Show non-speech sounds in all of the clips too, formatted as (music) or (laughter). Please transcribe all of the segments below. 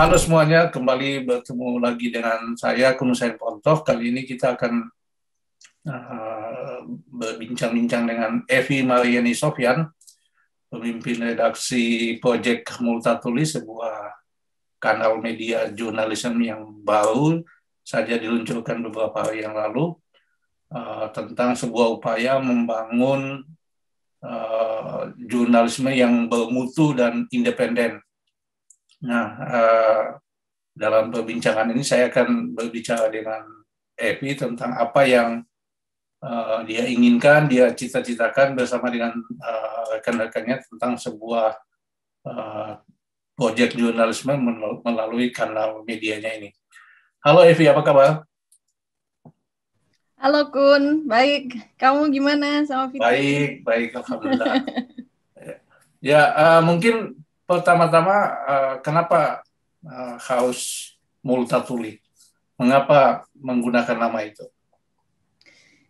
Halo semuanya, kembali bertemu lagi dengan saya Kunusain Pontoh. Kali ini kita akan uh, berbincang-bincang dengan Evi Mariani Sofyan, pemimpin redaksi Project Multatuli, sebuah kanal media jurnalisme yang baru saja diluncurkan beberapa hari yang lalu uh, tentang sebuah upaya membangun uh, jurnalisme yang bermutu dan independen Nah, uh, dalam perbincangan ini saya akan berbicara dengan Epi tentang apa yang uh, dia inginkan, dia cita-citakan bersama dengan uh, rekan-rekannya tentang sebuah uh, proyek jurnalisme melalui kanal medianya ini. Halo Evi, apa kabar? Halo Kun, baik. Kamu gimana sama Fitri? Baik, baik, alhamdulillah. (laughs) ya, uh, mungkin Pertama-tama, eh, kenapa uh, haus multatuli? Mengapa menggunakan nama itu?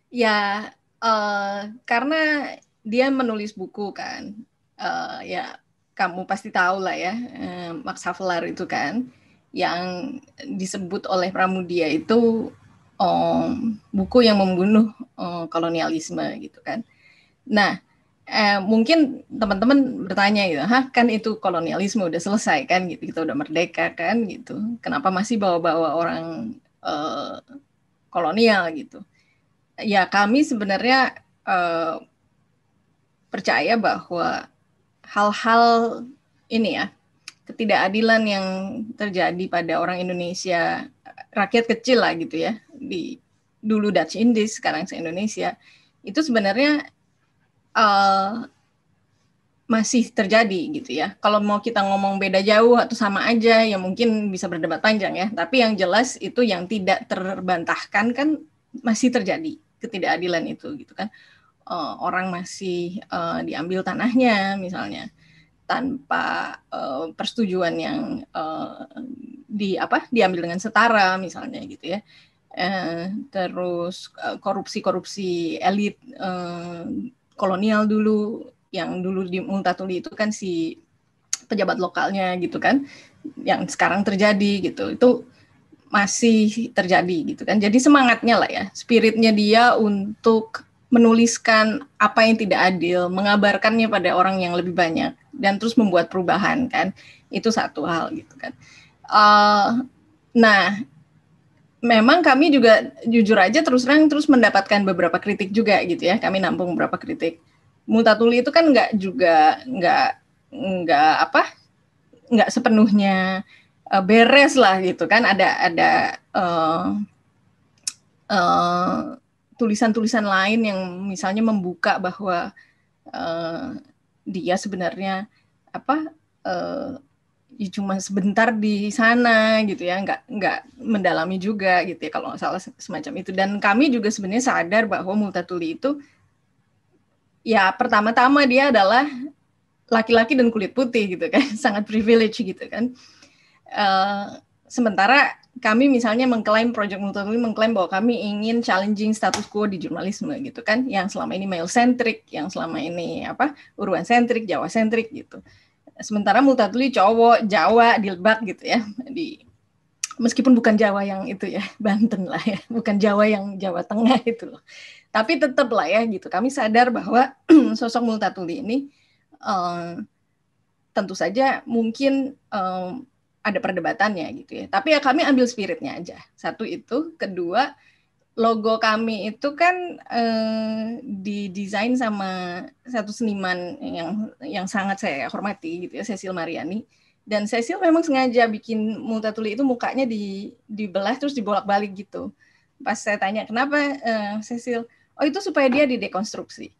Ya, uh, karena dia menulis buku kan. Uh, ya, kamu pasti tahu lah ya, Max Havelaar itu kan, yang disebut oleh Pramudia itu um, buku yang membunuh um, kolonialisme gitu kan. Nah, eh, mungkin teman-teman bertanya gitu, hah kan itu kolonialisme udah selesai kan gitu, kita udah merdeka kan gitu, kenapa masih bawa-bawa orang eh, kolonial gitu? Ya kami sebenarnya eh, percaya bahwa hal-hal ini ya ketidakadilan yang terjadi pada orang Indonesia rakyat kecil lah gitu ya di dulu Dutch Indies sekarang se Indonesia itu sebenarnya Eh, masih terjadi gitu ya. Kalau mau kita ngomong beda jauh atau sama aja ya mungkin bisa berdebat panjang ya. Tapi yang jelas itu yang tidak terbantahkan kan masih terjadi ketidakadilan itu gitu kan. Uh, orang masih uh, diambil tanahnya misalnya tanpa uh, persetujuan yang uh, di apa diambil dengan setara misalnya gitu ya. Uh, terus korupsi-korupsi uh, elit uh, kolonial dulu yang dulu di Muntatuli itu kan si pejabat lokalnya gitu kan yang sekarang terjadi gitu itu masih terjadi gitu kan jadi semangatnya lah ya spiritnya dia untuk menuliskan apa yang tidak adil mengabarkannya pada orang yang lebih banyak dan terus membuat perubahan kan itu satu hal gitu kan uh, nah memang kami juga jujur aja terus terang terus mendapatkan beberapa kritik juga gitu ya. Kami nampung beberapa kritik. mutatuli itu kan nggak juga nggak nggak apa nggak sepenuhnya uh, beres lah gitu kan. Ada ada uh, uh, tulisan-tulisan lain yang misalnya membuka bahwa uh, dia sebenarnya apa uh, ya cuma sebentar di sana gitu ya nggak nggak mendalami juga gitu ya kalau nggak salah semacam itu dan kami juga sebenarnya sadar bahwa multatuli itu ya pertama-tama dia adalah laki-laki dan kulit putih gitu kan (laughs) sangat privilege gitu kan uh, sementara kami misalnya mengklaim Project Multatuli mengklaim bahwa kami ingin challenging status quo di jurnalisme gitu kan yang selama ini male centric yang selama ini apa urban centric Jawa centric gitu sementara Multatuli cowok Jawa di Lebak gitu ya di meskipun bukan Jawa yang itu ya (laughs) Banten lah ya bukan Jawa yang Jawa Tengah itu loh tapi tetap lah ya gitu kami sadar bahwa (clears throat) sosok Multatuli ini um, tentu saja mungkin um, ada perdebatannya gitu ya tapi ya kami ambil spiritnya aja satu itu kedua logo kami itu kan eh, didesain sama satu seniman yang yang sangat saya hormati gitu ya Cecil Mariani dan Cecil memang sengaja bikin multatuli itu mukanya di dibelah terus dibolak-balik gitu pas saya tanya kenapa eh, Cecil oh itu supaya dia didekonstruksi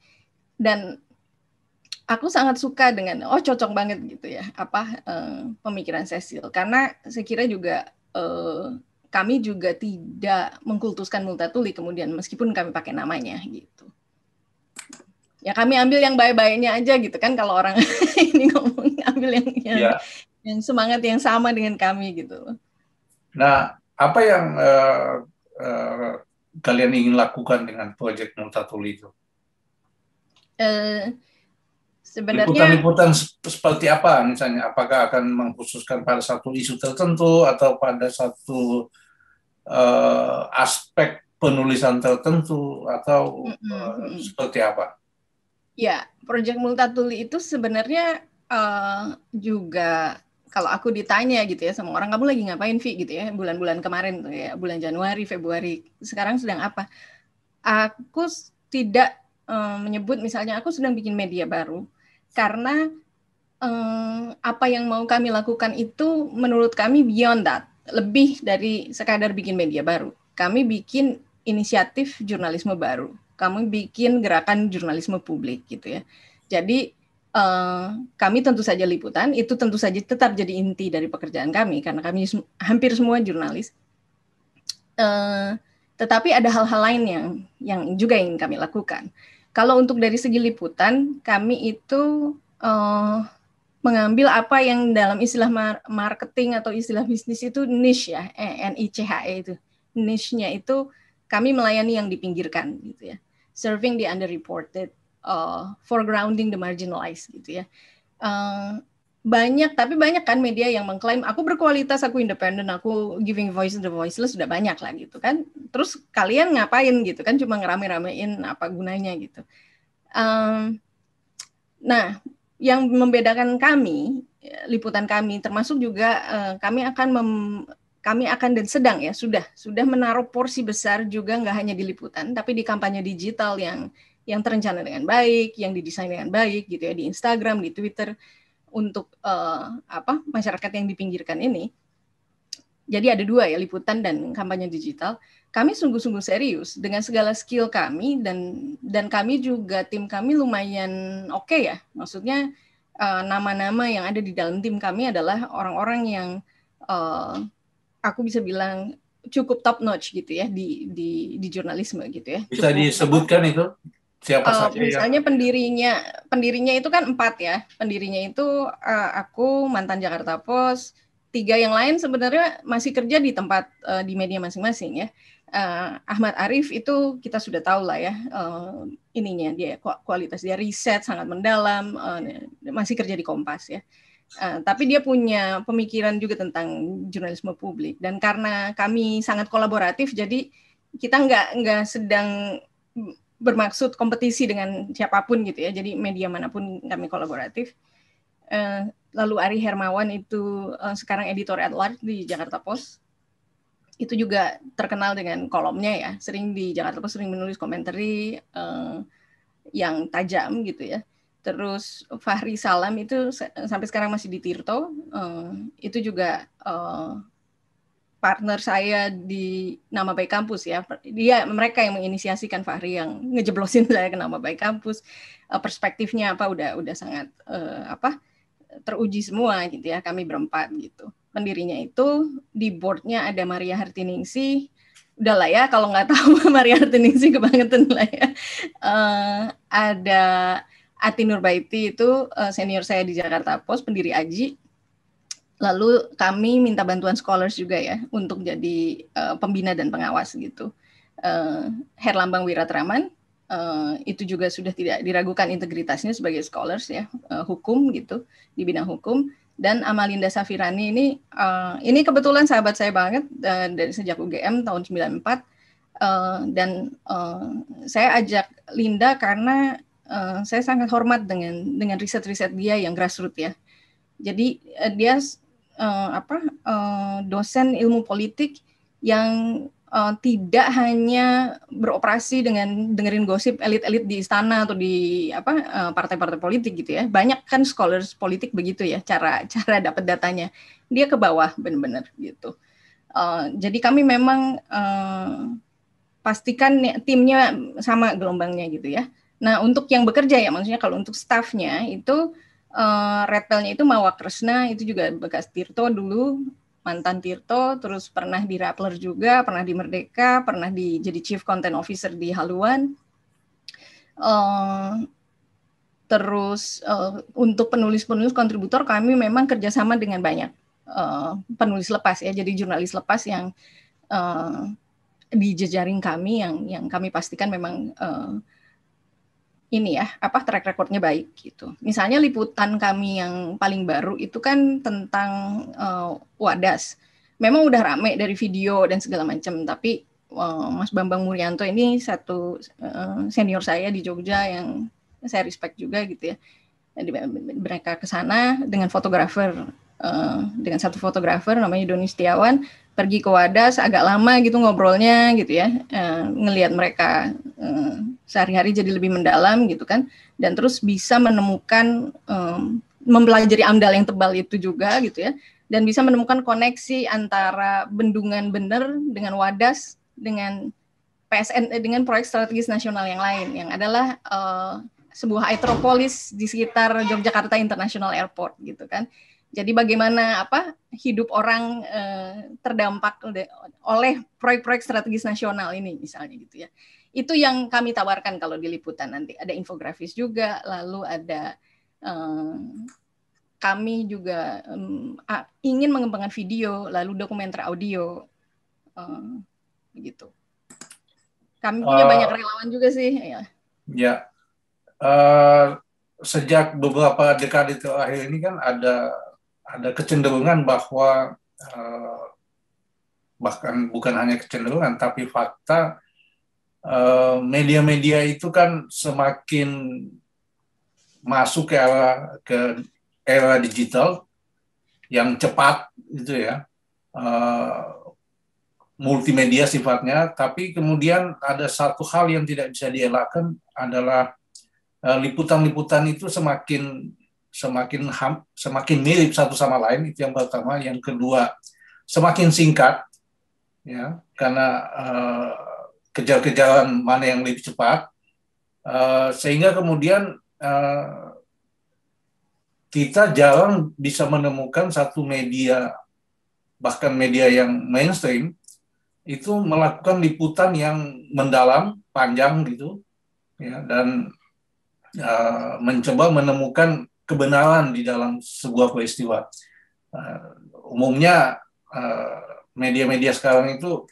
dan aku sangat suka dengan oh cocok banget gitu ya apa eh, pemikiran Cecil karena saya kira juga eh, kami juga tidak mengkultuskan Multatuli kemudian meskipun kami pakai namanya gitu. Ya kami ambil yang baik-baiknya aja gitu kan kalau orang (laughs) ini ngomong ambil yang yang, ya. yang semangat yang sama dengan kami gitu. Nah, apa yang uh, uh, kalian ingin lakukan dengan proyek Multatuli itu? Uh, sebenarnya liputan-liputan seperti apa misalnya apakah akan mengkhususkan pada satu isu tertentu atau pada satu uh, aspek penulisan tertentu atau mm -hmm. seperti apa? Ya, proyek Multatuli itu sebenarnya uh, juga kalau aku ditanya gitu ya sama orang kamu lagi ngapain Vi gitu ya bulan-bulan kemarin tuh ya bulan Januari Februari sekarang sedang apa? Aku tidak uh, menyebut misalnya aku sedang bikin media baru karena um, apa yang mau kami lakukan itu menurut kami beyond that lebih dari sekadar bikin media baru. Kami bikin inisiatif jurnalisme baru. Kami bikin gerakan jurnalisme publik gitu ya. Jadi uh, kami tentu saja liputan itu tentu saja tetap jadi inti dari pekerjaan kami karena kami hampir semua jurnalis. Uh, tetapi ada hal-hal lain yang yang juga ingin kami lakukan. Kalau untuk dari segi liputan, kami itu uh, mengambil apa yang dalam istilah marketing atau istilah bisnis itu niche ya, eh, N I C H E itu. Niche-nya itu kami melayani yang dipinggirkan gitu ya. Serving the underreported, uh, foregrounding the marginalized gitu ya. Uh, banyak tapi banyak kan media yang mengklaim aku berkualitas, aku independen, aku giving voice to the voiceless sudah banyak lah gitu kan. Terus kalian ngapain gitu kan cuma ngerame-ramein apa gunanya gitu. Um, nah, yang membedakan kami ya, liputan kami termasuk juga uh, kami akan mem, kami akan dan sedang ya sudah sudah menaruh porsi besar juga nggak hanya di liputan tapi di kampanye digital yang yang terencana dengan baik, yang didesain dengan baik gitu ya di Instagram, di Twitter untuk uh, apa masyarakat yang dipinggirkan ini jadi ada dua ya liputan dan kampanye digital. Kami sungguh-sungguh serius dengan segala skill kami dan dan kami juga tim kami lumayan oke okay ya. Maksudnya eh, nama-nama yang ada di dalam tim kami adalah orang-orang yang eh, aku bisa bilang cukup top notch gitu ya di di di jurnalisme gitu ya. Cukup bisa disebutkan itu siapa uh, saja? Misalnya ya? pendirinya pendirinya itu kan empat ya. Pendirinya itu aku mantan Jakarta Post tiga yang lain sebenarnya masih kerja di tempat uh, di media masing-masing ya. Uh, Ahmad Arif itu kita sudah tahu lah ya uh, ininya dia kualitas dia riset sangat mendalam uh, masih kerja di Kompas ya. Uh, tapi dia punya pemikiran juga tentang jurnalisme publik dan karena kami sangat kolaboratif jadi kita nggak nggak sedang bermaksud kompetisi dengan siapapun gitu ya jadi media manapun kami kolaboratif lalu Ari Hermawan itu uh, sekarang editor at large di Jakarta Post itu juga terkenal dengan kolomnya ya sering di Jakarta Post sering menulis komentar uh, eh, yang tajam gitu ya terus Fahri Salam itu sampai sekarang masih di Tirto uh, itu juga uh, partner saya di nama baik kampus ya dia mereka yang menginisiasikan Fahri yang ngejeblosin (laughs) saya ke nama baik kampus perspektifnya apa udah udah sangat uh, apa teruji semua gitu ya kami berempat gitu. Pendirinya itu di boardnya ada Maria Hartiningsi. lah ya kalau nggak tahu (laughs) Maria Hartiningsi kebangetan lah ya. Uh, ada Ati Nurbaiti itu uh, senior saya di Jakarta Post pendiri Aji. Lalu kami minta bantuan scholars juga ya untuk jadi uh, pembina dan pengawas gitu. Uh, Herlambang Wiratraman Eh, itu juga sudah tidak diragukan integritasnya sebagai scholars ya uh, hukum gitu di bidang hukum dan Amalinda Safirani ini uh, ini kebetulan sahabat saya banget uh, dari sejak UGM tahun 94 uh, dan uh, saya ajak Linda karena uh, saya sangat hormat dengan dengan riset-riset dia yang grassroots ya jadi uh, dia uh, apa uh, dosen ilmu politik yang uh, tidak hanya beroperasi dengan dengerin gosip elit-elit di istana atau di apa partai eh, partai-partai politik gitu ya. Banyak kan scholars politik begitu ya cara (laughs) cara dapat datanya. Dia ke bawah benar-benar gitu. Uh, jadi kami memang uh, pastikan timnya sama gelombangnya gitu ya. Nah untuk yang bekerja ya maksudnya kalau untuk staffnya itu uh, Red Pelnya itu Mawakresna itu juga bekas Tirto dulu mantan Tirto, terus pernah di Rappler juga, pernah di Merdeka, pernah di jadi Chief Content Officer di Haluan. Uh, terus uh, untuk penulis-penulis kontributor kami memang kerjasama dengan banyak uh, penulis lepas ya, jadi jurnalis lepas yang uh, di jejaring kami yang yang kami pastikan memang uh, ini ya apa track recordnya baik gitu. Misalnya liputan kami yang paling baru itu kan tentang uh, Wadas. Memang udah rame dari video dan segala macam, tapi uh, Mas Bambang Muryanto ini satu uh, senior saya di Jogja yang saya respect juga gitu ya. Mereka ke sana dengan fotografer, uh, dengan satu fotografer namanya Doni Setiawan pergi ke Wadas agak lama gitu ngobrolnya gitu ya, uh, ngelihat mereka. Uh, sehari-hari jadi lebih mendalam gitu kan dan terus bisa menemukan um, mempelajari amdal yang tebal itu juga gitu ya dan bisa menemukan koneksi antara bendungan bener dengan wadas dengan PSN eh, dengan proyek strategis nasional yang lain yang adalah uh, sebuah metropolis di sekitar Yogyakarta International Airport gitu kan. Jadi bagaimana apa hidup orang uh, terdampak oleh proyek-proyek strategis nasional ini misalnya gitu ya. Itu yang kami tawarkan kalau di liputan nanti. Ada infografis juga, lalu ada um, kami juga um, ingin mengembangkan video, lalu dokumenter audio, um, begitu. Kami punya eh, banyak relawan juga sih. Iya. Ya. ya. Uh, sejak beberapa dekade terakhir ini kan ada ada kecenderungan bahwa uh, bahkan bukan hanya kecenderungan tapi fakta Eh, media-media itu kan semakin masuk ke era ke era digital yang cepat itu ya uh, multimedia sifatnya tapi kemudian ada satu hal yang tidak bisa dielakkan adalah eh, liputan-liputan uh, itu semakin semakin ham, semakin mirip satu sama lain itu yang pertama yang kedua semakin singkat ya karena uh, kejar-kejaran mana yang lebih cepat, uh, sehingga kemudian uh, kita jarang bisa menemukan satu media, bahkan media yang mainstream, itu melakukan liputan yang mendalam, panjang gitu, ya, dan uh, mencoba menemukan kebenaran di dalam sebuah peristiwa. Uh, umumnya media-media sekarang itu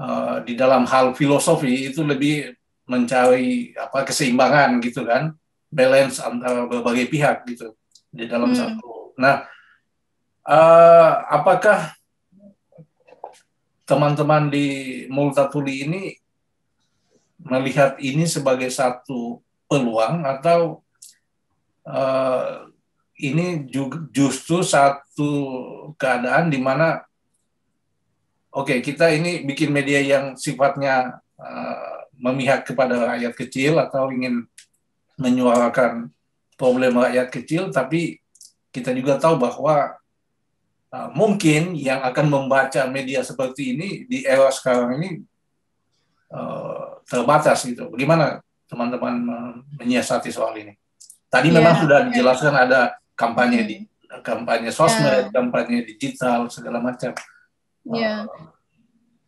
Eh, di dalam hal filosofi itu lebih mencari apa keseimbangan gitu kan balance antara berbagai pihak gitu di dalam hmm. satu nah uh, apakah teman-teman di Multatuli ini melihat ini sebagai satu peluang atau uh, ini justru satu keadaan di mana oke okay, kita ini bikin media yang sifatnya uh, memihak kepada rakyat kecil atau ingin menyuarakan problem rakyat kecil, tapi kita juga tahu bahwa uh, mungkin yang akan membaca media seperti ini di era sekarang ini uh, terbatas gitu. Bagaimana teman-teman menyiasati soal ini? Tadi yeah. memang sudah iya. dijelaskan ada kampanye di hmm. kampanye sosmed, yeah. kampanye digital segala macam. Ya.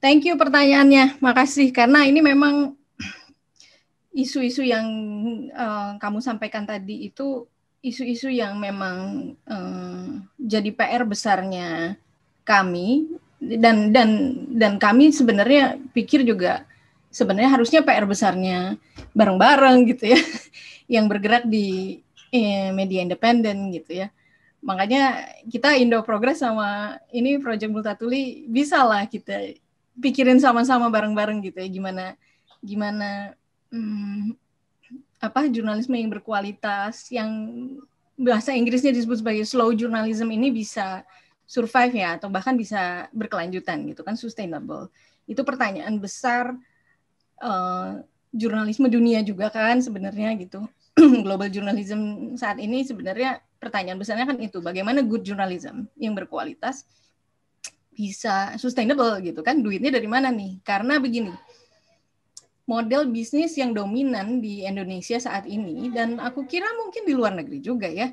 Thank you pertanyaannya. Makasih karena ini memang isu-isu yang uh, kamu sampaikan tadi itu isu-isu yang memang uh, jadi PR besarnya kami dan dan dan kami sebenarnya pikir juga sebenarnya harusnya PR besarnya bareng-bareng gitu ya (laughs) yang bergerak di eh, media independen gitu ya makanya kita Indo Progress sama ini Project Multatuli bisa lah kita pikirin sama-sama bareng-bareng gitu ya gimana gimana hmm, apa jurnalisme yang berkualitas yang bahasa Inggrisnya disebut sebagai slow journalism ini bisa survive ya atau bahkan bisa berkelanjutan gitu kan sustainable itu pertanyaan besar uh, jurnalisme dunia juga kan sebenarnya gitu (clears throat) global journalism saat ini sebenarnya pertanyaan besarnya kan itu bagaimana good journalism yang berkualitas bisa sustainable gitu kan duitnya dari mana nih karena begini model bisnis yang dominan di Indonesia saat ini dan aku kira mungkin di luar negeri juga ya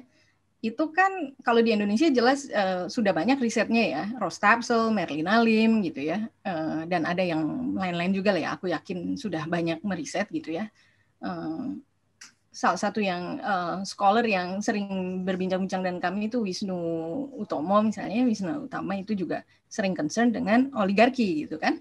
itu kan kalau di Indonesia jelas uh, sudah banyak risetnya ya Rostabsel, Merlin Alim gitu ya uh, dan ada yang lain-lain juga lah ya aku yakin sudah banyak meriset gitu ya uh, salah satu yang uh, scholar yang sering berbincang-bincang dengan kami itu Wisnu Utomo misalnya Wisnu Utama itu juga sering concern dengan oligarki gitu kan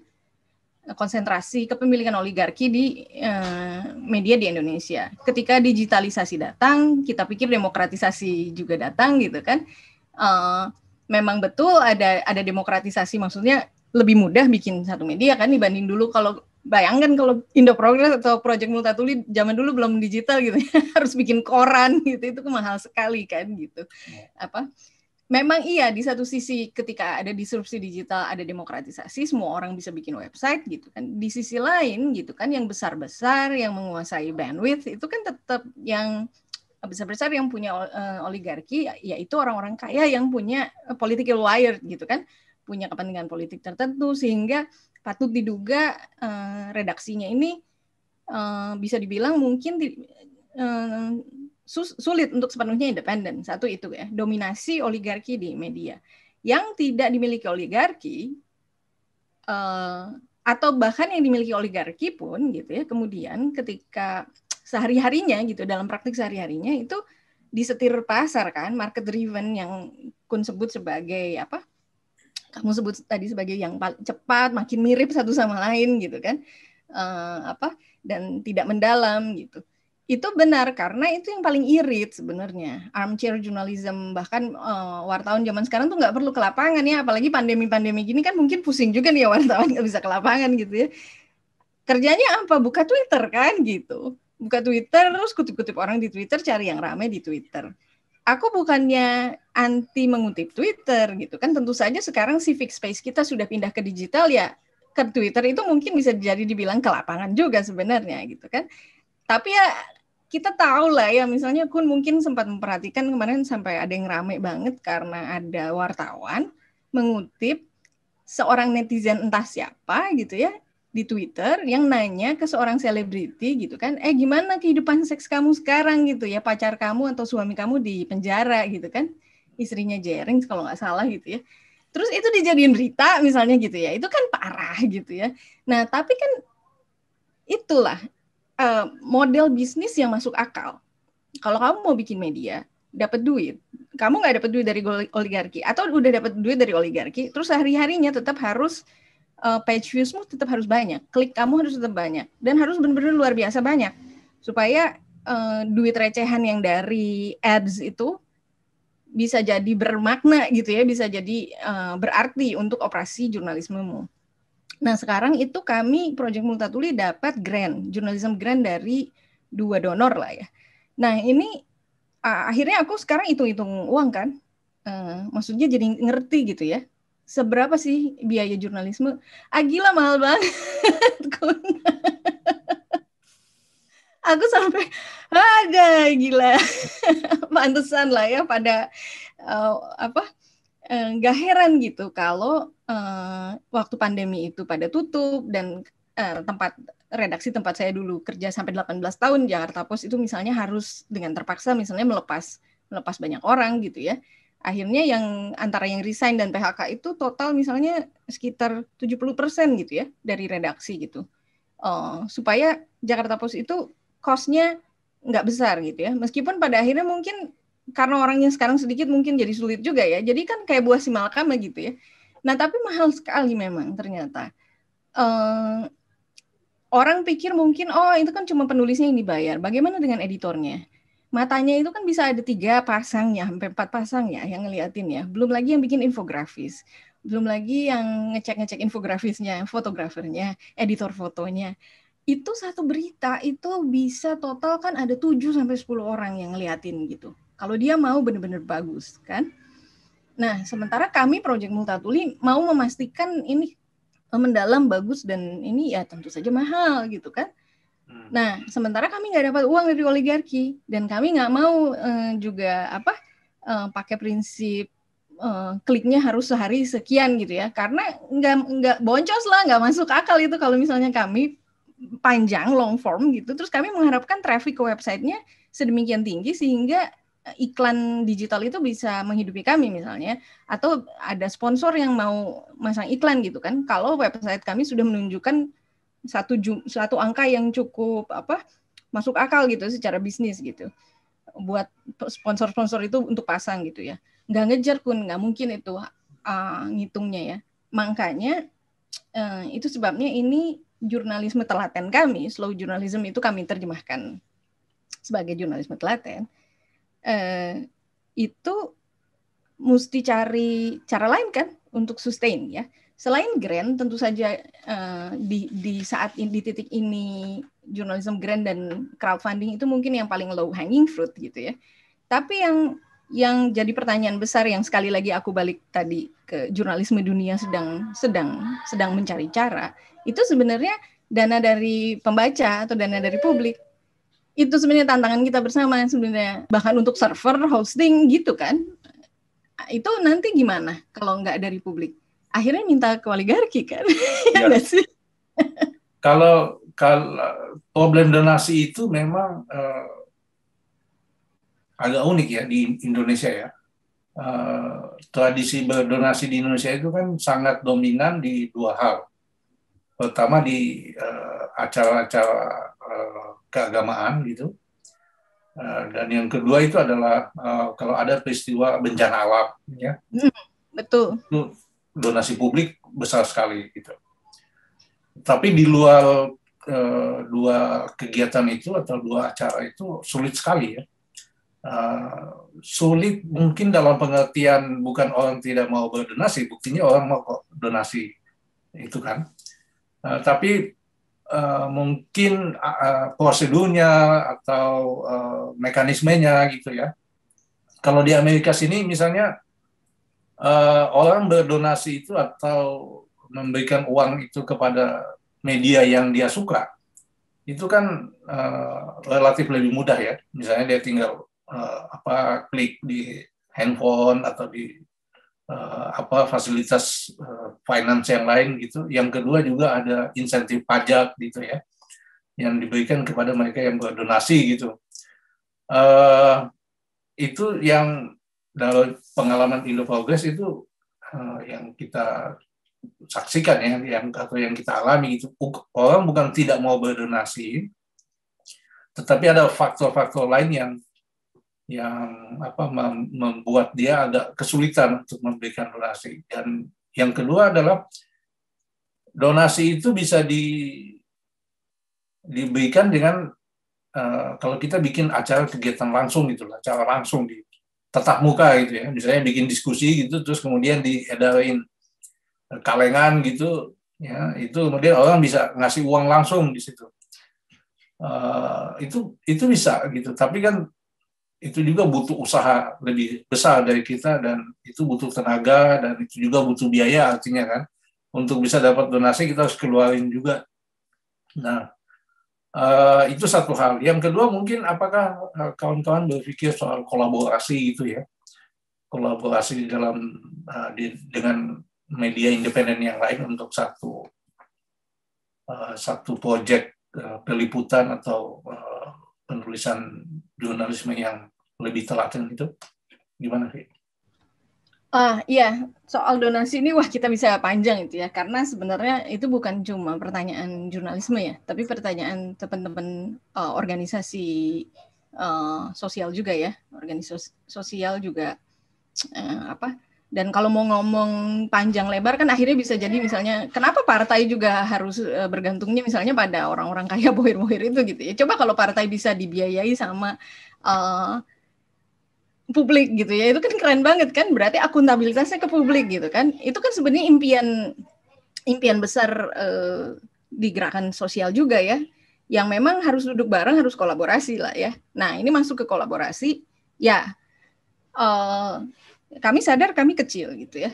konsentrasi kepemilikan oligarki di uh, media di Indonesia ketika digitalisasi datang kita pikir demokratisasi juga datang gitu kan uh, memang betul ada ada demokratisasi maksudnya lebih mudah bikin satu media kan dibanding dulu kalau bayangkan kalau Indo Progress atau Project Multatuli zaman dulu belum digital gitu ya. (laughs) harus bikin koran gitu itu mahal sekali kan gitu iya. apa memang iya di satu sisi ketika ada disrupsi digital, ada demokratisasi, semua orang bisa bikin website gitu kan. Di sisi lain gitu kan yang besar-besar yang menguasai bandwidth itu kan tetap yang eh, besar-besar yang punya eh, oligarki ya, yaitu orang-orang kaya yang punya eh, political wire gitu kan, punya kepentingan politik tertentu sehingga patut diduga uh, redaksinya ini uh, bisa dibilang mungkin di, uh, sus, sulit untuk sepenuhnya independen. Satu itu ya, dominasi oligarki di media. Yang tidak dimiliki oligarki uh, atau bahkan yang dimiliki oligarki pun gitu ya, kemudian ketika sehari-harinya gitu dalam praktik sehari-harinya itu disetir pasar kan, market driven yang kun sebut sebagai apa? kamu sebut tadi sebagai yang paling cepat, makin mirip satu sama lain gitu kan, uh, apa dan tidak mendalam gitu. Itu benar karena itu yang paling irit sebenarnya. Armchair journalism bahkan uh, wartawan zaman sekarang tuh nggak perlu ke lapangan ya, apalagi pandemi-pandemi gini kan mungkin pusing juga nih ya wartawan nggak bisa ke lapangan gitu ya. Kerjanya apa? Buka Twitter kan gitu. Buka Twitter terus kutip-kutip orang di Twitter, cari yang rame di Twitter aku bukannya anti mengutip Twitter gitu kan tentu saja sekarang civic space kita sudah pindah ke digital ya ke Twitter itu mungkin bisa jadi dibilang ke lapangan juga sebenarnya gitu kan tapi ya kita tahu lah ya misalnya kun mungkin sempat memperhatikan kemarin sampai ada yang rame banget karena ada wartawan mengutip seorang netizen entah siapa gitu ya di Twitter yang nanya ke seorang selebriti gitu kan, eh gimana kehidupan seks kamu sekarang gitu ya pacar kamu atau suami kamu di penjara gitu kan, istrinya Jering kalau nggak salah gitu ya. Terus itu dijadiin berita misalnya gitu ya, itu kan parah gitu ya. Nah tapi kan itulah uh, model bisnis yang masuk akal. Kalau kamu mau bikin media, dapat duit, kamu nggak dapat duit dari oligarki atau udah dapat duit dari oligarki, terus hari harinya tetap harus uh, page viewsmu tetap harus banyak, klik kamu harus tetap banyak, dan harus benar-benar luar biasa banyak supaya uh, duit recehan yang dari ads itu bisa jadi bermakna gitu ya, bisa jadi uh, berarti untuk operasi jurnalismemu. Nah sekarang itu kami Project Multatuli dapat grant, jurnalism grant dari dua donor lah ya. Nah ini uh, akhirnya aku sekarang hitung-hitung uang kan, uh, maksudnya jadi ngerti gitu ya seberapa sih biaya jurnalisme? Ah mahal banget. Aku sampai ada gila. Pantesan lah ya pada uh, apa? Eh, nggak uh, heran gitu kalau uh, waktu pandemi itu pada tutup dan uh, tempat redaksi tempat saya dulu kerja sampai 18 tahun Jakarta Post itu misalnya harus dengan terpaksa misalnya melepas melepas banyak orang gitu ya akhirnya yang antara yang resign dan PHK itu total misalnya sekitar 70% gitu ya dari redaksi gitu. Uh, supaya Jakarta Post itu cost-nya nggak besar gitu ya. Meskipun pada akhirnya mungkin karena orangnya sekarang sedikit mungkin jadi sulit juga ya. Jadi kan kayak buah si malakama gitu ya. Nah tapi mahal sekali memang ternyata. Uh, orang pikir mungkin oh itu kan cuma penulisnya yang dibayar. Bagaimana dengan editornya? matanya itu kan bisa ada tiga pasangnya, sampai empat pasangnya yang ngeliatin ya. Belum lagi yang bikin infografis, belum lagi yang ngecek-ngecek infografisnya, fotografernya, editor fotonya. Itu satu berita itu bisa total kan ada tujuh sampai sepuluh orang yang ngeliatin gitu. Kalau dia mau benar-benar bagus kan. Nah, sementara kami Project Multatuli mau memastikan ini mendalam bagus dan ini ya tentu saja mahal gitu kan Hmm. Nah, sementara kami nggak dapat uang dari oligarki dan kami nggak mau eh, juga apa eh, pakai prinsip eh, kliknya harus sehari sekian gitu ya, karena nggak nggak boncos lah, nggak masuk akal itu kalau misalnya kami panjang long form gitu, terus kami mengharapkan traffic ke websitenya sedemikian tinggi sehingga eh, iklan digital itu bisa menghidupi kami misalnya atau ada sponsor yang mau masang iklan gitu kan kalau website kami sudah menunjukkan satu jum, satu angka yang cukup apa masuk akal gitu secara bisnis gitu buat sponsor-sponsor itu untuk pasang gitu ya nggak ngejar pun nggak mungkin itu uh, ngitungnya ya makanya uh, itu sebabnya ini jurnalisme telaten kami slow journalism itu kami terjemahkan sebagai jurnalisme telaten uh, itu mesti cari cara lain kan untuk sustain ya Selain grand, tentu saja uh, di, di saat ini, di titik ini jurnalisme grand dan crowdfunding itu mungkin yang paling low hanging fruit gitu ya. Tapi yang yang jadi pertanyaan besar yang sekali lagi aku balik tadi ke jurnalisme dunia sedang sedang sedang mencari cara itu sebenarnya dana dari pembaca atau dana dari publik itu sebenarnya tantangan kita bersama sebenarnya bahkan untuk server hosting gitu kan itu nanti gimana kalau nggak dari publik akhirnya minta ke oligarki kan (laughs) ya. Iya. sih kalau kalau problem donasi itu memang uh, agak unik ya di Indonesia ya Uh, tradisi berdonasi di Indonesia itu kan sangat dominan di dua hal. Pertama di eh, acara-acara uh, keagamaan gitu, uh, dan yang kedua itu adalah uh, kalau ada peristiwa bencana alam, ya. Hmm, betul. Itu, donasi publik besar sekali gitu. Tapi di luar e, dua kegiatan itu atau dua acara itu sulit sekali ya. Uh, sulit mungkin dalam pengertian bukan orang tidak mau berdonasi, buktinya orang mau kok donasi itu kan. Uh, tapi uh, mungkin uh, prosedurnya atau uh, mekanismenya gitu ya. Kalau di Amerika sini misalnya uh, orang berdonasi itu atau memberikan uang itu kepada media yang dia suka itu kan uh, relatif lebih mudah ya misalnya dia tinggal uh, apa klik di handphone atau di uh, apa fasilitas uh, finance yang lain gitu yang kedua juga ada insentif pajak gitu ya yang diberikan kepada mereka yang berdonasi gitu uh, itu yang dalam pengalaman Indo Progress itu uh, yang kita saksikan ya yang atau yang kita alami itu orang bukan tidak mau berdonasi tetapi ada faktor-faktor lain yang yang apa membuat dia agak kesulitan untuk memberikan donasi dan yang kedua adalah donasi itu bisa di diberikan dengan uh, kalau kita bikin acara kegiatan langsung gitu acara langsung di tetap muka gitu ya misalnya bikin diskusi gitu terus kemudian diedarin kalengan gitu ya itu kemudian orang bisa ngasih uang langsung di situ uh, itu itu bisa gitu tapi kan itu juga butuh usaha lebih besar dari kita dan itu butuh tenaga dan itu juga butuh biaya artinya kan untuk bisa dapat donasi kita harus keluarin juga nah Eh, itu satu hal. Yang kedua mungkin apakah eh, kawan-kawan berpikir soal kolaborasi itu ya, kolaborasi di dalam uh, di, dengan media independen yang lain untuk satu uh, satu proyek uh, peliputan atau uh, penulisan jurnalisme yang lebih telaten itu gimana sih? Ah, iya, soal donasi ini wah kita bisa panjang itu ya, karena sebenarnya itu bukan cuma pertanyaan jurnalisme ya, tapi pertanyaan teman-teman uh, organisasi uh, sosial juga ya, organisasi sosial juga uh, apa? Dan kalau mau ngomong panjang lebar kan akhirnya bisa jadi misalnya kenapa partai juga harus uh, bergantungnya misalnya pada orang-orang kaya (laughs) bohir-bohir itu gitu ya. Coba kalau partai bisa dibiayai sama uh, publik gitu ya itu kan keren banget kan berarti akuntabilitasnya ke publik gitu kan itu kan sebenarnya impian impian besar uh, di gerakan sosial juga ya yang memang harus duduk bareng harus kolaborasi lah ya nah ini masuk ke kolaborasi ya uh, kami sadar kami kecil gitu ya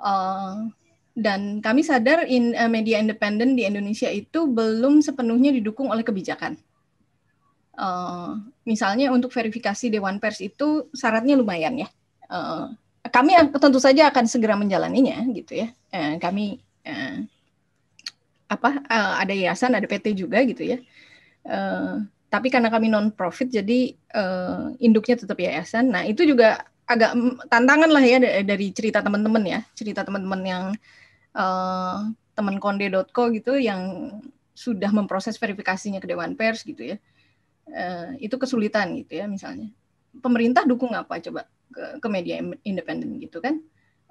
uh, dan kami sadar in uh, media independen di Indonesia itu belum sepenuhnya didukung oleh kebijakan uh, Misalnya untuk verifikasi Dewan Pers itu syaratnya lumayan ya. Eh, kami tentu saja akan segera menjalaninya gitu ya. Eh, kami eh, apa ada yayasan, ada PT juga gitu ya. tapi karena kami non profit jadi induknya tetap yayasan. Nah, itu juga agak tantangan lah ya dari cerita teman-teman ya. Cerita teman-teman yang teman temankonde.co gitu yang sudah memproses verifikasinya ke Dewan Pers gitu ya. Eh, itu kesulitan gitu ya misalnya pemerintah dukung apa coba ke, ke media independen gitu kan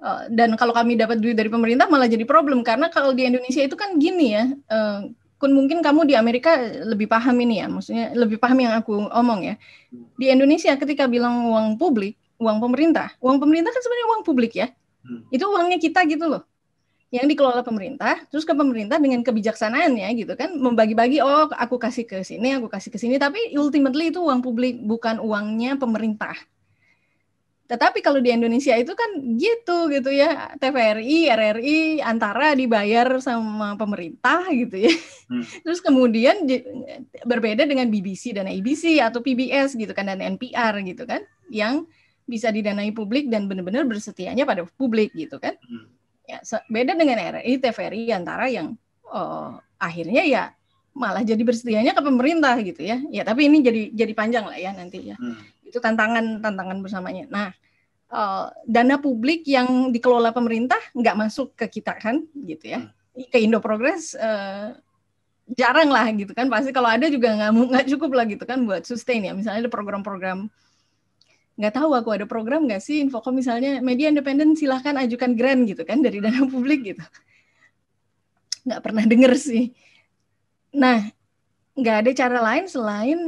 uh, dan kalau kami dapat duit dari pemerintah malah jadi problem karena kalau di Indonesia itu kan gini ya uh, kun mungkin kamu di Amerika lebih paham ini ya, maksudnya lebih paham yang aku omong ya. Di Indonesia ketika bilang uang publik, uang pemerintah, uang pemerintah kan sebenarnya uang publik ya. Hmm. Itu uangnya kita gitu loh yang dikelola pemerintah, terus ke pemerintah dengan kebijaksanaannya gitu kan, membagi-bagi, oh aku kasih ke sini, aku kasih ke sini, tapi ultimately itu uang publik bukan uangnya pemerintah. Tetapi kalau di Indonesia itu kan gitu gitu ya, TVRI, RRI antara dibayar sama pemerintah gitu ya. Hmm. (laughs) Terus kemudian berbeda dengan BBC dan ABC atau PBS gitu kan dan NPR gitu kan, yang bisa didanai publik dan benar-benar bersetianya pada publik gitu kan. Hmm Ya, beda dengan RRI TVRI antara yang oh, akhirnya ya malah jadi bersedianya ke pemerintah gitu ya. Ya tapi ini jadi jadi panjang lah ya nanti ya. Hmm. Itu tantangan tantangan bersamanya. Nah uh, dana publik yang dikelola pemerintah nggak masuk ke kita kan gitu ya. Hmm. Ke Indo Progress uh, eh, jarang lah gitu kan. Pasti kalau ada juga nggak nggak cukup lah gitu kan buat sustain ya. Misalnya ada program-program nggak tahu aku ada program nggak sih kok misalnya media independen silahkan ajukan grant gitu kan dari dana hmm. publik gitu nggak pernah denger sih nah nggak ada cara lain selain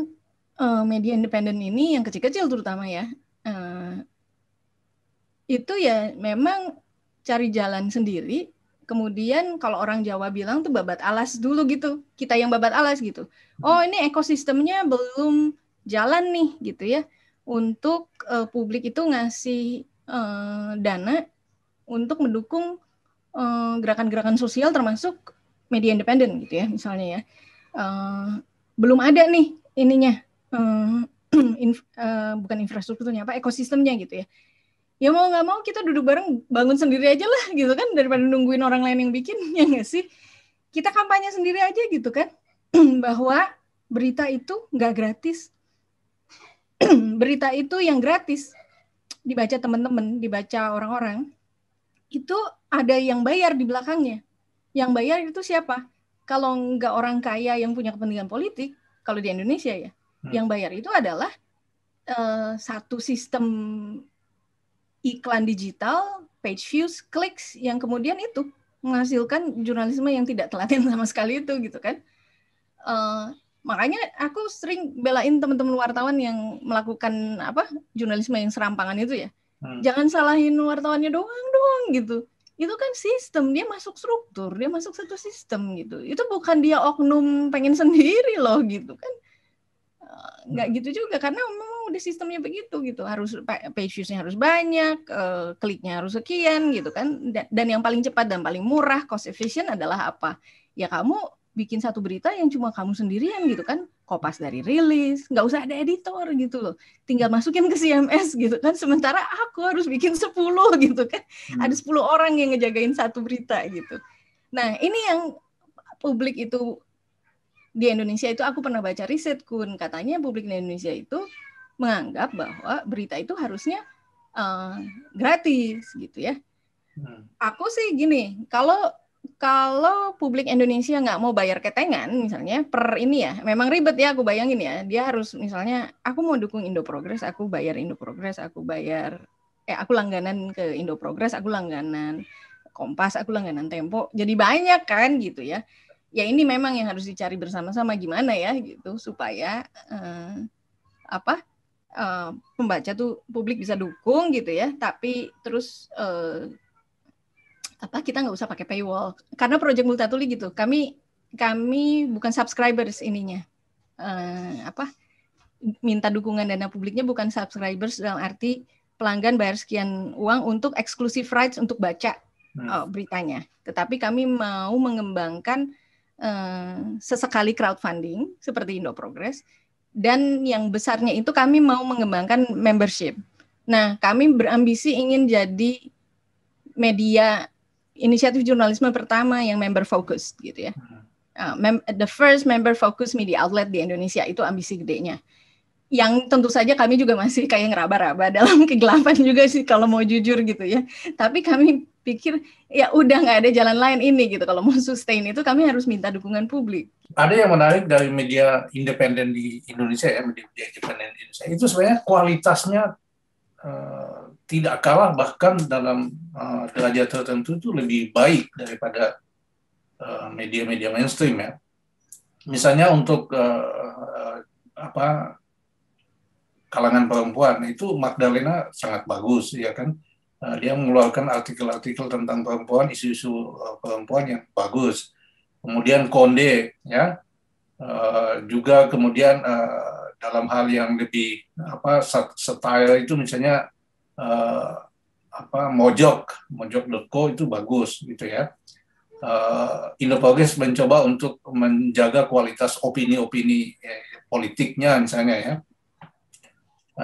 uh, media independen ini yang kecil-kecil terutama ya uh, itu ya memang cari jalan sendiri kemudian kalau orang Jawa bilang tuh babat alas dulu gitu. Kita yang babat alas gitu. Oh, ini ekosistemnya belum jalan nih gitu ya untuk uh, publik itu ngasih uh, dana untuk mendukung eh, gerakan-gerakan uh, sosial termasuk media independen gitu ya misalnya ya uh, belum ada nih ininya uh, (clears throat) inf, uh, bukan infrastrukturnya apa ekosistemnya gitu ya ya mau nggak mau kita duduk bareng bangun sendiri aja lah gitu kan daripada nungguin orang lain yang bikin (laughs) ya nggak sih kita kampanye sendiri aja gitu kan (clears throat) bahwa berita itu nggak gratis (clears throat) berita itu yang gratis dibaca teman-teman, dibaca orang-orang, itu ada yang bayar di belakangnya. Yang bayar itu siapa? Kalau nggak orang kaya yang punya kepentingan politik, kalau di Indonesia ya, hmm. yang bayar itu adalah uh, satu sistem iklan digital, page views, clicks yang kemudian itu menghasilkan jurnalisme yang tidak telaten (laughs) sama sekali itu gitu kan. Uh, makanya aku sering belain teman-teman wartawan yang melakukan apa jurnalisme yang serampangan itu ya hmm. jangan salahin wartawannya doang doang gitu itu kan sistem dia masuk struktur dia masuk satu sistem gitu itu bukan dia oknum pengen sendiri loh gitu kan eh, nggak hmm. gitu juga karena memang udah sistemnya begitu gitu harus page harus banyak eh, kliknya harus sekian gitu kan dan yang paling cepat dan paling murah cost efficient adalah apa ya kamu bikin satu berita yang cuma kamu sendirian gitu kan kopas dari rilis nggak usah ada editor gitu loh tinggal masukin ke CMS gitu kan sementara aku harus bikin 10 (laughs) gitu kan hmm. ada 10 orang yang ngejagain satu berita gitu nah ini yang publik itu di Indonesia itu aku pernah baca riset kun katanya publik di Indonesia itu menganggap bahwa berita itu harusnya uh, gratis gitu ya hmm. aku sih gini kalau kalau publik Indonesia nggak mau bayar ketengan misalnya per ini ya memang ribet ya aku bayangin ya dia harus misalnya aku mau dukung Indo Progress aku bayar Indo Progress aku bayar eh aku langganan ke Indo Progress aku langganan Kompas aku langganan Tempo jadi banyak kan gitu ya ya ini memang yang harus dicari bersama-sama gimana ya gitu supaya eh, apa eh, pembaca tuh publik bisa dukung gitu ya tapi terus eh, apa kita nggak usah pakai paywall karena project multatuli gitu kami kami bukan subscribers ininya uh, apa minta dukungan dana publiknya bukan subscribers dalam arti pelanggan bayar sekian uang untuk exclusive rights untuk baca uh, beritanya tetapi kami mau mengembangkan uh, sesekali crowdfunding seperti Indo Progress dan yang besarnya itu kami mau mengembangkan membership. Nah, kami berambisi ingin jadi media inisiatif jurnalisme pertama yang member fokus gitu ya. Uh, mem the first member focus media outlet di Indonesia itu ambisi gedenya. Yang tentu saja kami juga masih kayak ngeraba-raba dalam (laughs) kegelapan juga sih kalau mau jujur gitu ya. Tapi kami pikir ya udah nggak ada jalan lain ini gitu kalau mau sustain itu kami harus minta dukungan publik. Ada yang menarik dari media independen di Indonesia ya media, independen di Indonesia itu sebenarnya kualitasnya uh, tidak kalah bahkan dalam uh, derajat tertentu itu lebih baik daripada eh, media-media uh, mainstream ya. Misalnya untuk uh, apa kalangan perempuan itu Magdalena sangat bagus ya kan. Uh, dia mengeluarkan artikel-artikel tentang perempuan, isu-isu uh, perempuan yang bagus. Kemudian Konde ya uh, juga kemudian uh, dalam hal yang lebih apa style itu misalnya uh, apa Mojok, Mojok.co itu bagus gitu ya. Uh, eh, Indoprogres mencoba untuk menjaga kualitas opini-opini eh, politiknya misalnya ya.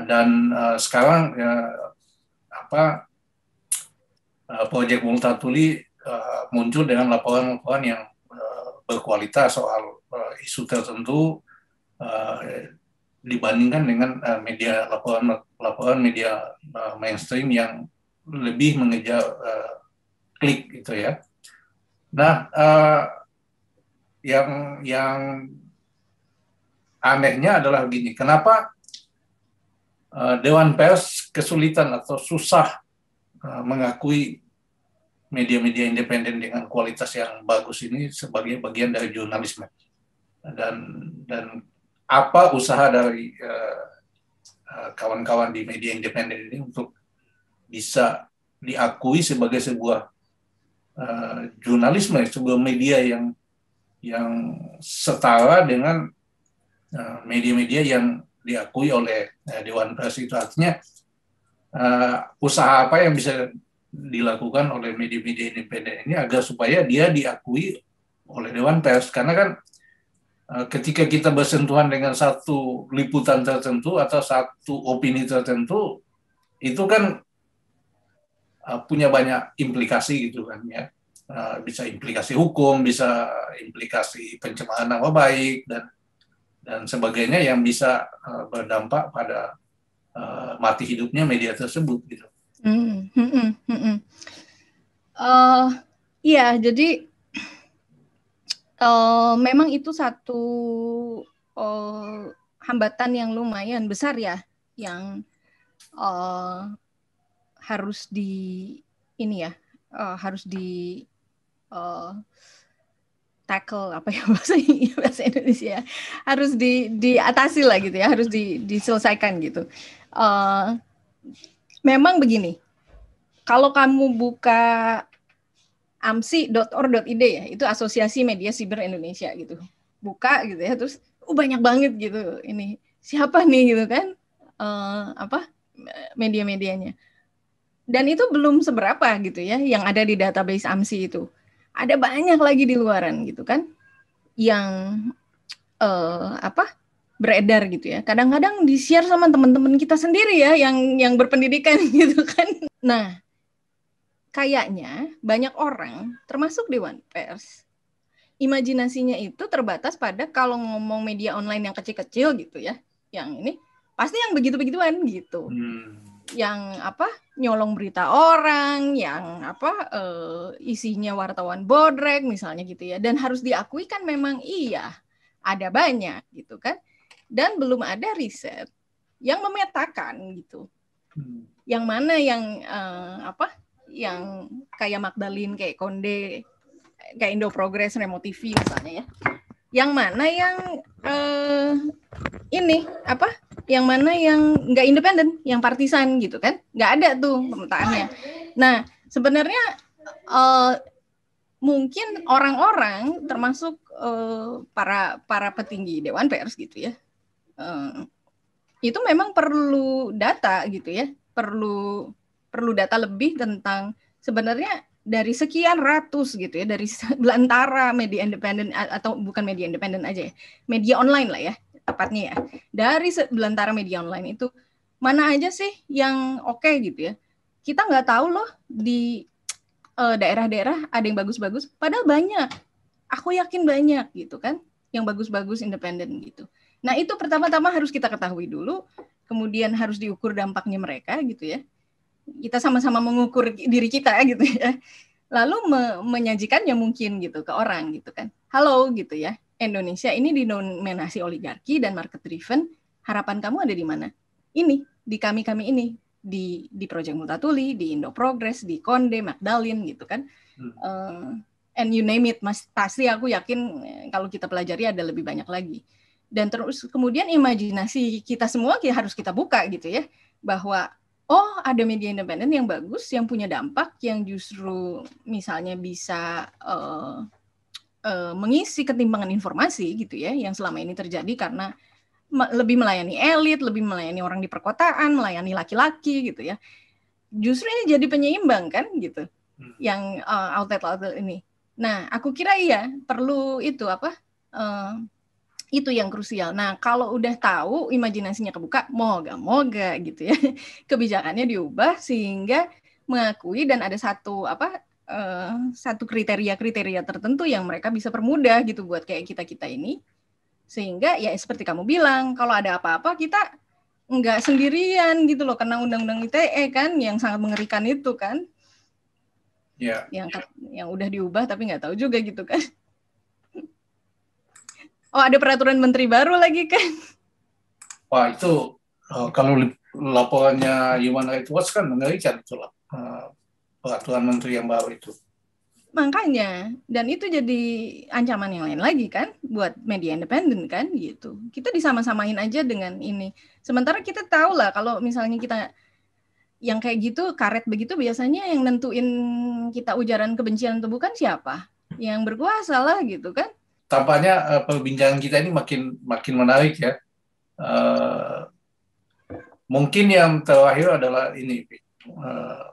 Dan uh, sekarang ya, apa uh, proyek Multatuli uh, muncul dengan laporan-laporan yang uh, berkualitas soal uh, isu tertentu uh, dibandingkan dengan uh, media laporan laporan media uh, mainstream yang lebih mengejar uh, eh, klik gitu ya. Nah, uh, yang yang anehnya adalah gini, kenapa uh, Dewan Pers kesulitan atau susah uh, mengakui media-media independen dengan kualitas yang bagus ini sebagai bagian dari jurnalisme dan dan apa usaha dari eh, eh, kawan-kawan uh, di media independen ini untuk bisa diakui sebagai sebuah uh, jurnalisme, sebuah media yang yang setara dengan media-media uh, yang diakui oleh uh, Dewan Pers itu artinya uh, usaha apa yang bisa dilakukan oleh media-media independen ini agar supaya dia diakui oleh Dewan Pers karena kan Eh, ketika kita bersentuhan dengan satu liputan tertentu atau satu opini tertentu itu kan eh, punya banyak implikasi gitu kan ya eh, bisa implikasi hukum bisa implikasi pencemaran nama baik dan dan sebagainya yang bisa berdampak pada mati hidupnya media tersebut gitu. Mm, hmm, mm, hmm. Uh, iya jadi uh, memang itu satu uh, hambatan yang lumayan besar ya yang uh, harus di ini ya uh, harus di uh, tackle apa ya (laughs) bahasa bahasa Indonesia ya. harus di diatasi lah gitu ya harus di, diselesaikan gitu uh, memang begini kalau kamu buka amsi.or.id ya, itu Asosiasi Media Siber Indonesia gitu. Buka gitu ya, terus uh banyak banget gitu ini. Siapa nih gitu kan? Uh, apa media-medianya. Dan itu belum seberapa gitu ya yang ada di database AMSI itu. Ada banyak lagi di luaran gitu kan yang uh, apa? beredar gitu ya. Kadang-kadang di-share sama teman-teman kita sendiri ya yang yang berpendidikan (laughs) gitu kan. Nah, kayaknya banyak orang, termasuk Dewan Pers, imajinasinya itu terbatas pada kalau ngomong media online yang kecil-kecil gitu ya, yang ini pasti yang begitu-begituan gitu. Hmm. Yang apa nyolong berita orang, yang apa uh, isinya wartawan bodrek misalnya gitu ya. Dan harus diakui kan memang iya ada banyak gitu kan. Dan belum ada riset yang memetakan gitu. Hmm. Yang mana yang uh, apa yang kayak Magdalene, kayak Konde, kayak Indo Progress, Remo TV misalnya ya. Yang mana yang uh, ini apa? Yang mana yang nggak independen, yang partisan gitu kan? Nggak ada tuh pemetaannya. Nah sebenarnya uh, mungkin orang-orang termasuk uh, para para petinggi Dewan Pers gitu ya. uh, itu memang perlu data gitu ya, perlu perlu data lebih tentang sebenarnya dari sekian ratus gitu ya dari belantara (laughs) media independen atau bukan media independen aja ya media online lah ya tepatnya ya dari belantara media online itu mana aja sih yang oke okay gitu ya kita nggak tahu loh di e, daerah-daerah ada yang bagus-bagus padahal banyak aku yakin banyak gitu kan yang bagus-bagus independen gitu nah itu pertama-tama harus kita ketahui dulu kemudian harus diukur dampaknya mereka gitu ya kita sama-sama mengukur diri kita ya, gitu ya lalu me menyajikannya mungkin gitu ke orang gitu kan halo gitu ya Indonesia ini dinominasi oligarki dan market driven harapan kamu ada di mana ini di kami kami ini di di Project Multatuli di Indo Progress di Konde Magdalin gitu kan hmm. uh, and you name it mas pasti aku yakin eh, kalau kita pelajari ada lebih banyak lagi dan terus kemudian imajinasi kita semua harus kita buka gitu ya bahwa oh ada media independen yang bagus, yang punya dampak, yang justru misalnya bisa uh, uh, mengisi ketimpangan informasi gitu ya, yang selama ini terjadi karena lebih melayani elit, lebih melayani orang di perkotaan, melayani laki-laki gitu ya. Justru ini jadi penyeimbang kan gitu, hmm. yang uh, eh, outlet outlet ini. Nah, aku kira iya perlu itu apa? Uh, itu yang krusial. Nah, kalau udah tahu imajinasinya kebuka, moga-moga gitu ya. (laughs) Kebijakannya diubah sehingga mengakui dan ada satu apa uh, satu kriteria-kriteria tertentu yang mereka bisa permudah gitu buat kayak kita-kita ini. Sehingga ya seperti kamu bilang, kalau ada apa-apa kita nggak sendirian gitu loh karena undang-undang ITE kan yang sangat mengerikan itu kan. Yeah. Yang yeah. yang udah diubah tapi nggak tahu juga gitu kan. Oh, ada peraturan menteri baru lagi kan? Wah, itu uh, kalau laporannya Human Rights Watch kan mengerikan itu uh, peraturan menteri yang baru itu. Makanya, dan itu jadi ancaman yang lain lagi kan, buat media independen kan gitu. Kita disama-samain aja dengan ini. Sementara kita tahu lah kalau misalnya kita yang kayak gitu karet begitu biasanya yang nentuin kita ujaran kebencian atau bukan siapa? Yang berkuasa lah gitu kan tampaknya uh, perbincangan kita ini makin makin menarik ya. Uh, mungkin yang terakhir adalah ini uh,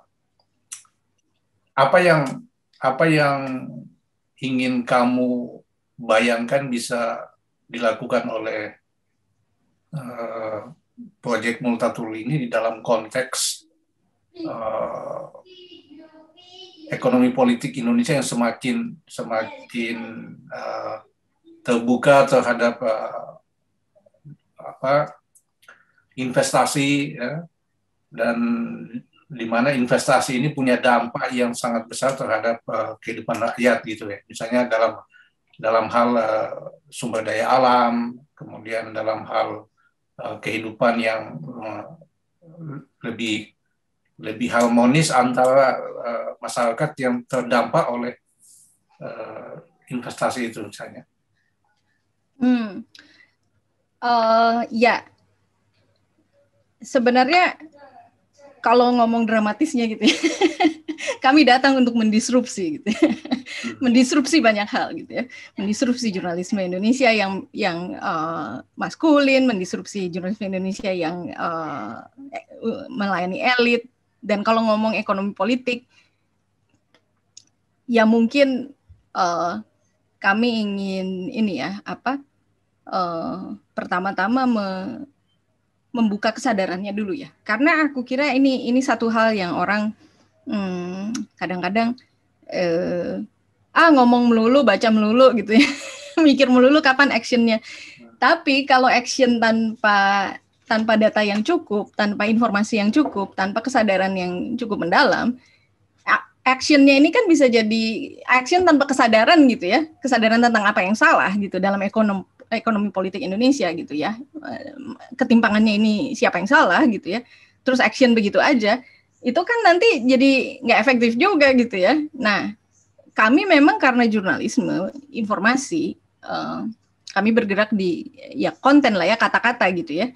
apa yang apa yang ingin kamu bayangkan bisa dilakukan oleh uh, proyek multatul ini di dalam konteks uh, ekonomi politik Indonesia yang semakin semakin uh, terbuka terhadap uh, apa investasi ya, dan di mana investasi ini punya dampak yang sangat besar terhadap uh, kehidupan rakyat gitu ya misalnya dalam dalam hal uh, sumber daya alam kemudian dalam hal uh, kehidupan yang uh, lebih lebih harmonis antara uh, masyarakat yang terdampak oleh uh, investasi itu misalnya. Hmm, uh, ya sebenarnya kalau ngomong dramatisnya gitu ya, (laughs) kami datang untuk mendisrupsi gitu ya. Hmm. mendisrupsi banyak hal gitu ya mendisrupsi jurnalisme Indonesia yang yang uh, maskulin mendisrupsi jurnalisme Indonesia yang uh, melayani elit dan kalau ngomong ekonomi politik, ya mungkin uh, kami ingin ini ya apa uh, pertama-tama me membuka kesadarannya dulu ya karena aku kira ini ini satu hal yang orang hmm, kadang-kadang hmm, uh, ah ngomong melulu baca melulu gitu ya (laughs) mikir melulu kapan actionnya tapi kalau action tanpa tanpa data yang cukup, tanpa informasi yang cukup, tanpa kesadaran yang cukup mendalam, actionnya ini kan bisa jadi action tanpa kesadaran gitu ya, kesadaran tentang apa yang salah gitu dalam ekonomi ekonomi politik Indonesia gitu ya, ketimpangannya ini siapa yang salah gitu ya, terus action begitu aja, itu kan nanti jadi nggak efektif juga gitu ya. Nah, kami memang karena jurnalisme informasi, eh, kami bergerak di ya konten lah ya kata-kata gitu ya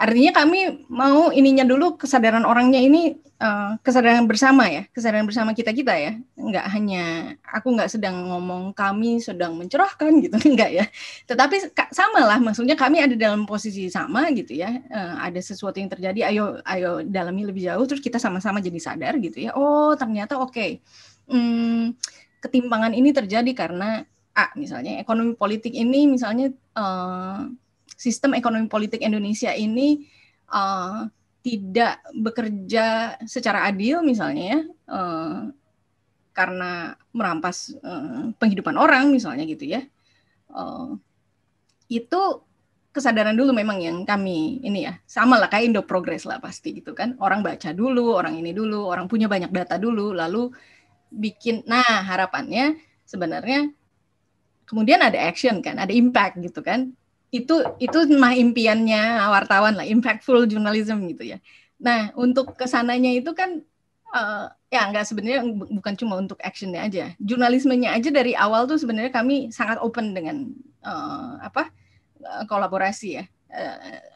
artinya kami mau ininya dulu kesadaran orangnya ini uh, kesadaran bersama ya kesadaran bersama kita kita ya nggak hanya aku nggak sedang ngomong kami sedang mencerahkan gitu enggak (laughs) ya tetapi sama lah maksudnya kami ada dalam posisi sama gitu ya uh, ada sesuatu yang terjadi ayo ayo dalami lebih jauh terus kita sama-sama jadi sadar gitu ya oh ternyata oke okay. hmm, ketimpangan ini terjadi karena A misalnya ekonomi politik ini misalnya uh, sistem ekonomi politik Indonesia ini uh, tidak bekerja secara adil misalnya ya, uh, karena merampas uh, penghidupan orang misalnya gitu ya. Uh, itu kesadaran dulu memang yang kami ini ya sama lah kayak Indo Progress lah pasti gitu kan orang baca dulu orang ini dulu orang punya banyak data dulu lalu bikin nah harapannya sebenarnya kemudian ada action kan ada impact gitu kan itu itu mah impiannya wartawan lah impactful journalism gitu ya nah untuk kesananya itu kan uh, ya nggak sebenarnya bukan cuma untuk actionnya aja jurnalismenya aja dari awal tuh sebenarnya kami sangat open dengan uh, apa eh, kolaborasi ya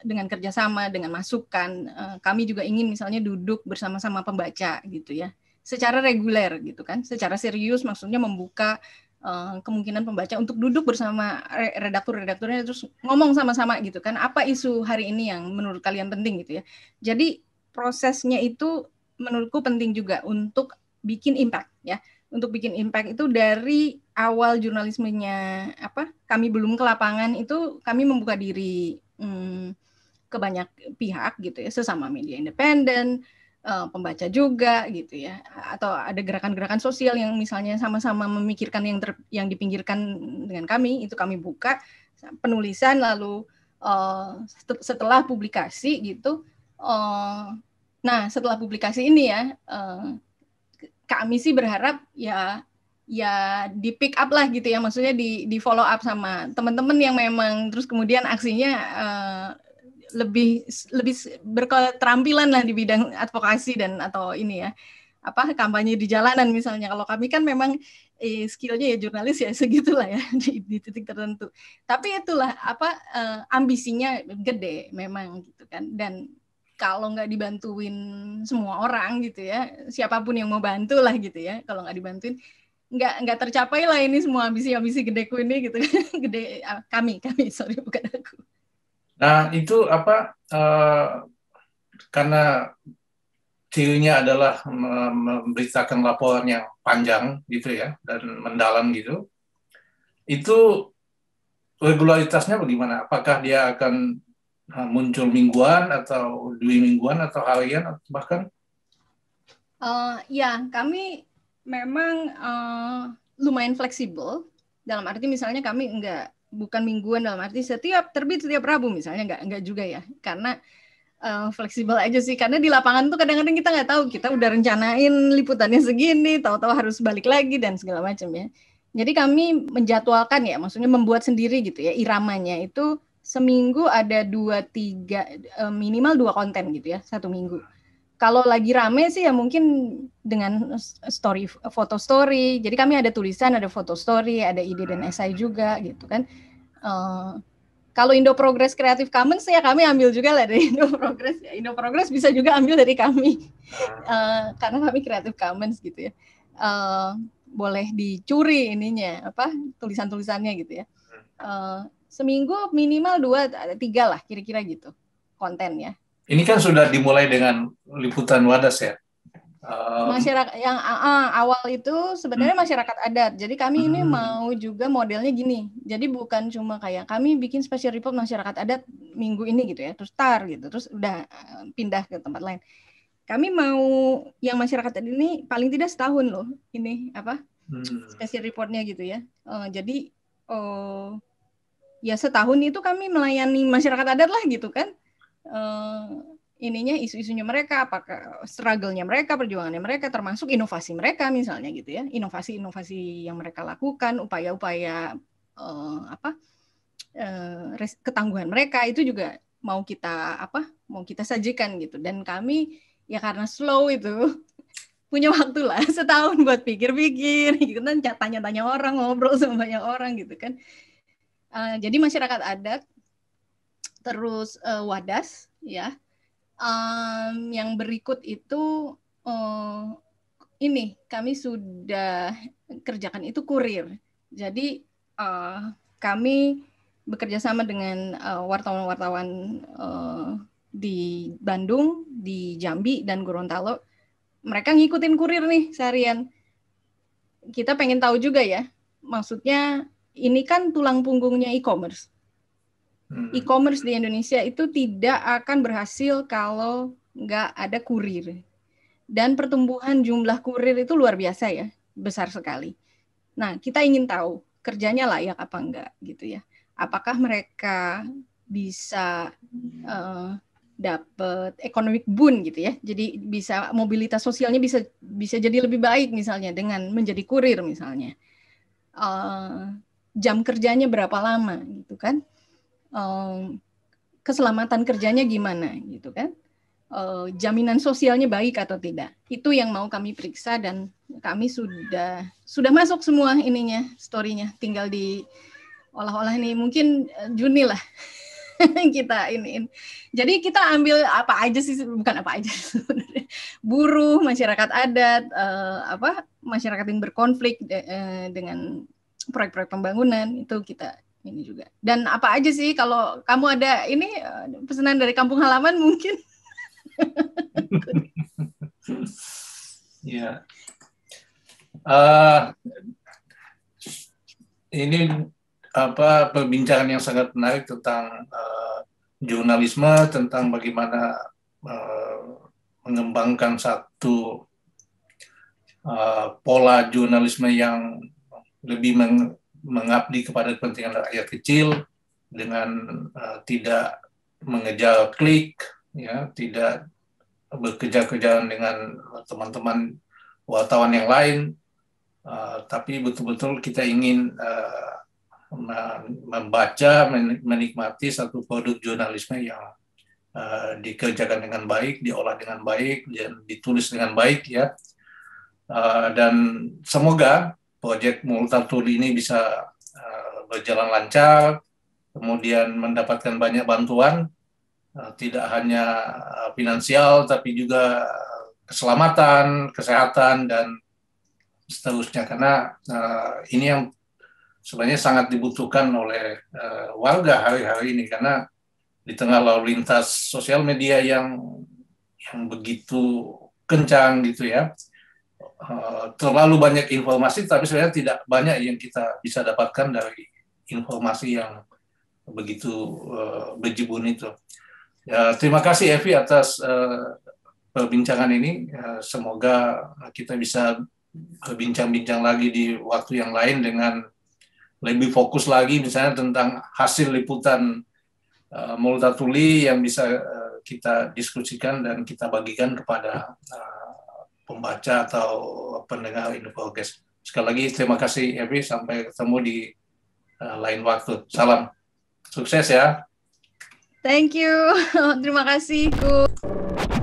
dengan kerjasama dengan masukan kami juga ingin misalnya duduk bersama-sama pembaca gitu ya secara reguler gitu kan secara serius maksudnya membuka Eh, kemungkinan pembaca untuk duduk bersama redaktur-redakturnya terus ngomong sama-sama gitu kan apa isu hari ini yang menurut kalian penting gitu ya jadi prosesnya itu menurutku penting juga untuk bikin impact ya untuk bikin impact itu dari awal jurnalismenya apa kami belum ke lapangan itu kami membuka diri hmm, ke banyak pihak gitu ya sesama media independen Eh, pembaca juga gitu ya atau ada gerakan-gerakan sosial yang misalnya sama-sama memikirkan yang ter, yang dipinggirkan dengan kami itu kami buka penulisan lalu uh, setelah publikasi gitu uh, nah setelah publikasi ini ya uh, kami sih berharap ya ya di pick up lah gitu ya maksudnya di di follow up sama teman-teman yang memang terus kemudian aksinya uh, lebih lebih berketerampilan lah di bidang advokasi dan atau ini ya apa kampanye di jalanan misalnya kalau kami kan memang eh, skillnya ya jurnalis ya (laughs) segitulah ya di, di titik tertentu tapi itulah apa eh, ambisinya gede memang gitu kan dan kalau nggak dibantuin semua orang gitu ya siapapun yang mau bantu lah gitu ya kalau nggak dibantuin nggak nggak tercapai lah ini semua ambisi ambisi gedeku ini gitu kan. (laughs) gede eh, kami kami sorry bukan aku Nah itu apa uh, karena cirinya adalah memberitakan laporan yang panjang gitu ya dan mendalam gitu. Itu regularitasnya bagaimana? Apakah dia akan eh, muncul mingguan atau dua mingguan atau harian atau bahkan? Uh, ya kami memang uh, lumayan fleksibel dalam arti misalnya kami enggak bukan mingguan dalam arti setiap terbit setiap Rabu misalnya nggak nggak juga ya karena uh, fleksibel aja sih karena di lapangan tuh kadang-kadang kita nggak tahu kita udah rencanain liputannya segini tahu-tahu harus balik lagi dan segala macam ya jadi kami menjadwalkan ya maksudnya membuat sendiri gitu ya iramanya itu seminggu ada dua tiga eh, minimal dua konten gitu ya satu minggu kalau lagi rame sih ya mungkin dengan story foto story. Jadi kami ada tulisan, ada foto story, ada ide dan esai juga gitu kan. Uh, kalau Indo Progress Creative Commons ya kami ambil juga lah dari (laughs) Indo Progress. Ya, Indo Progress bisa juga ambil dari kami uh, karena kami Creative Commons gitu ya. Uh, boleh dicuri ininya apa tulisan-tulisannya gitu ya. Uh, seminggu minimal dua tiga lah kira-kira gitu kontennya ini kan sudah dimulai dengan liputan Wadas ya. Um, masyarakat yang uh, awal itu sebenarnya hmm. masyarakat adat. Jadi kami ini hmm. mau juga modelnya gini. Jadi bukan cuma kayak kami bikin special report masyarakat adat minggu ini gitu ya, terus tar gitu, terus udah eh, pindah ke tempat lain. Kami mau yang masyarakat adat ini paling tidak setahun loh ini apa hmm. special reportnya gitu ya. Uh, jadi uh, ya setahun itu kami melayani masyarakat adat lah gitu kan uh, ininya isu-isunya mereka, apakah struggle-nya mereka, perjuangannya mereka, termasuk inovasi mereka misalnya gitu ya, inovasi-inovasi yang mereka lakukan, upaya-upaya uh, apa uh, ketangguhan mereka itu juga mau kita apa mau kita sajikan gitu. Dan kami ya karena slow itu (laughs) punya waktu lah (laughs) setahun buat pikir-pikir gitu kan tanya-tanya orang ngobrol sama banyak orang gitu kan. Uh, jadi masyarakat adat terus uh, Wadas ya. Um, yang berikut itu uh, ini kami sudah kerjakan itu kurir. Jadi uh, kami bekerja sama dengan wartawan-wartawan uh, uh, di Bandung, di Jambi dan Gorontalo. Mereka ngikutin kurir nih seharian. Kita pengen tahu juga ya, maksudnya ini kan tulang punggungnya e-commerce. Hmm. E-commerce di Indonesia itu tidak akan berhasil kalau nggak ada kurir. Dan pertumbuhan jumlah kurir itu luar biasa ya, besar sekali. Nah, kita ingin tahu kerjanya layak apa enggak gitu ya. Apakah mereka bisa uh, eh, dapat economic boon gitu ya. Jadi bisa mobilitas sosialnya bisa bisa jadi lebih baik misalnya dengan menjadi kurir misalnya. Uh, jam kerjanya berapa lama gitu kan? um, keselamatan kerjanya gimana gitu kan uh, jaminan sosialnya baik atau tidak itu yang mau kami periksa dan kami sudah sudah masuk semua ininya storynya tinggal di olah-olah nih mungkin eh, Juni lah (laughs) kita ini jadi kita ambil apa aja sih bukan apa aja buruh masyarakat adat uh, apa masyarakat yang berkonflik de, dengan proyek-proyek pembangunan itu kita ini juga. Dan apa aja sih kalau kamu ada ini eh, pesanan dari kampung halaman mungkin? (laughs) ya. Uh, ini apa perbincangan yang sangat menarik tentang uh, jurnalisme, tentang bagaimana uh, mengembangkan satu uh, pola jurnalisme yang lebih meng, mengabdi kepada kepentingan rakyat kecil dengan uh, tidak mengejar klik, ya, tidak bekerja-kerjaan dengan teman-teman wartawan yang lain, uh, tapi betul-betul kita ingin uh, membaca, menikmati satu produk jurnalisme yang uh, dikerjakan dengan baik, diolah dengan baik, dan ditulis dengan baik, ya. Uh, dan semoga proyek Multatuli ini bisa uh, berjalan lancar, kemudian mendapatkan banyak bantuan, uh, tidak hanya eh, finansial, tapi juga keselamatan, kesehatan, dan seterusnya. Karena uh, ini yang sebenarnya sangat dibutuhkan oleh uh, warga hari-hari ini, karena di tengah lalu lintas sosial media yang yang begitu kencang gitu ya, uh, terlalu banyak informasi, tapi sebenarnya tidak banyak yang kita bisa dapatkan dari informasi yang begitu uh, berjibun itu. Ya, terima kasih Evi atas uh, perbincangan ini. Uh, semoga kita bisa berbincang-bincang lagi di waktu yang lain dengan lebih fokus lagi misalnya tentang hasil liputan uh, Multatuli yang bisa uh, kita diskusikan dan kita bagikan kepada uh, pembaca atau pendengar InfoGes. Sekali lagi terima kasih Evi sampai ketemu di uh, lain waktu. Salam sukses ya. Thank you. (laughs) terima kasih, Ku.